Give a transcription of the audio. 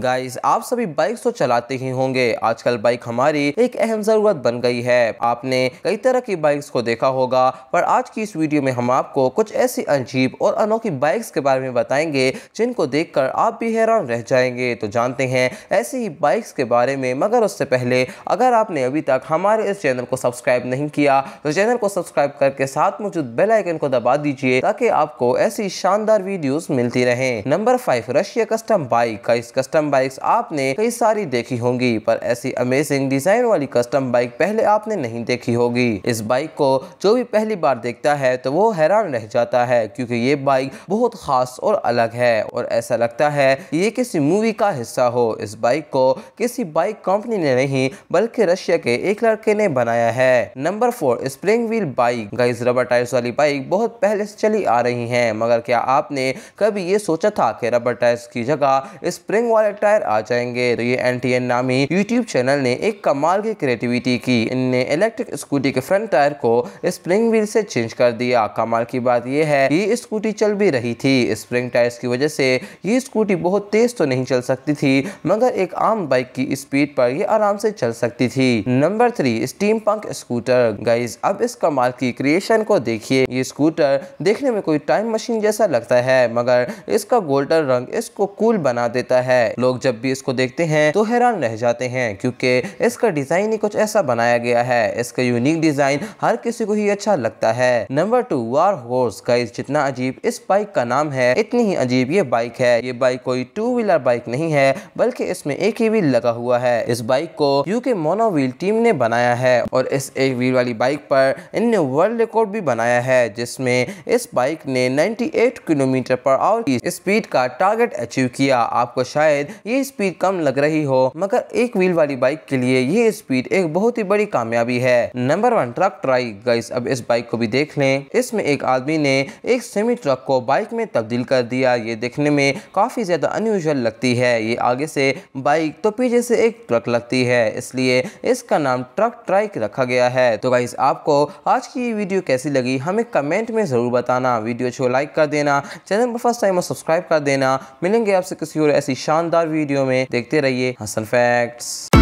guys आप सभी bike तो चलाते ही होंगे आजकल बाइक हमारी एक अहम जरूरत बन गई है आपने कई तरह की बाइक्स को देखा होगा पर आज की इस वीडियो में हम आपको कुछ ऐसी अजीब और अनोखी बाइक्स के बारे में बताएंगे जिनको देखकर आप भी हैरान रह जाएंगे तो जानते हैं ऐसी ही बाइक्स के बारे में मगर उससे पहले अगर आपने अभी तक हमारे इस चैनल को सब्सक्राइब नहीं किया तो चैनल को सब्सक्राइब करके साथ मौजूद बेलाइकन को दबा दीजिए ताकि आपको ऐसी शानदार वीडियोज मिलती रहे number five Russia custom bike का इस कस्टम कस्टम बाइक्स आपने कई सारी देखी होंगी पर ऐसी अमेजिंग डिजाइन वाली कस्टम बाइक पहले आपने नहीं देखी होगी इस बाइक को जो भी पहली बार देखता है तो वो हैरान रह जाता है क्योंकि ये बाइक बहुत खास और अलग है और ऐसा लगता है ये किसी मूवी का हिस्सा हो इस बाइक को किसी बाइक कंपनी ने नहीं बल्कि रशिया के एक लड़के ने बनाया है number four spring wheel bike guys rubber tyres वाली बाइक बहुत पहले से चली आ रही है मगर क्या आपने कभी ये सोचा था कि रबर टायर्स की जगह स्प्रिंग वाले टायर आ जाएंगे तो ये एन नामी यूट्यूब चैनल ने एक कमाल की क्रिएटिविटी की इनने इलेक्ट्रिक स्कूटी के फ्रंट टायर को स्प्रिंग व्हील से चेंज कर दिया कमाल की बात यह है ये स्कूटी चल भी रही थी स्प्रिंग टायर्स की वजह से ये स्कूटी बहुत तेज तो नहीं चल सकती थी मगर एक आम बाइक की स्पीड पर ये आराम से चल सकती थी number three steam punk scooter guys अब इस कमाल की क्रिएशन को देखिए ये स्कूटर देखने में कोई टाइम मशीन जैसा लगता है मगर इसका गोल्डन रंग इसको कूल बना देता है है लोग जब भी इसको देखते हैं तो हैरान रह जाते हैं क्योंकि इसका डिजाइन ही कुछ ऐसा बनाया गया है इसका यूनिक डिजाइन हर किसी को ही अच्छा लगता है number two war horse guys जितना अजीब इस बाइक का नाम है इतनी ही अजीब ये बाइक है ये बाइक कोई टू व्हीलर बाइक नहीं है बल्कि इसमें एक ही व्हील लगा हुआ है इस बाइक को यूके मोनो व्हील टीम ने बनाया है और इस एक व्हील वाली बाइक पर इनने वर्ल्ड रिकॉर्ड भी बनाया है जिसमें इस बाइक ने 98 किलोमीटर पर आवर की स्पीड का टारगेट अचीव किया आपको शायद शायद ये स्पीड कम लग रही हो मगर एक व्हील वाली बाइक के लिए ये स्पीड एक बहुत ही बड़ी कामयाबी है number one truck try guys अब इस बाइक को भी देख लें इसमें एक आदमी ने एक सेमी ट्रक को बाइक में तब्दील कर दिया ये देखने में काफ़ी ज़्यादा अनयूजल लगती है ये आगे से बाइक तो पीछे से एक ट्रक लगती है इसलिए इसका नाम ट्रक ट्राइक रखा गया है तो गाइस आपको आज की ये वीडियो कैसी लगी हमें कमेंट में ज़रूर बताना वीडियो को लाइक कर देना चैनल पर फर्स्ट टाइम और सब्सक्राइब कर देना मिलेंगे आपसे किसी और ऐसी शानदार शानदार वीडियो में देखते रहिए हसन फैक्ट्स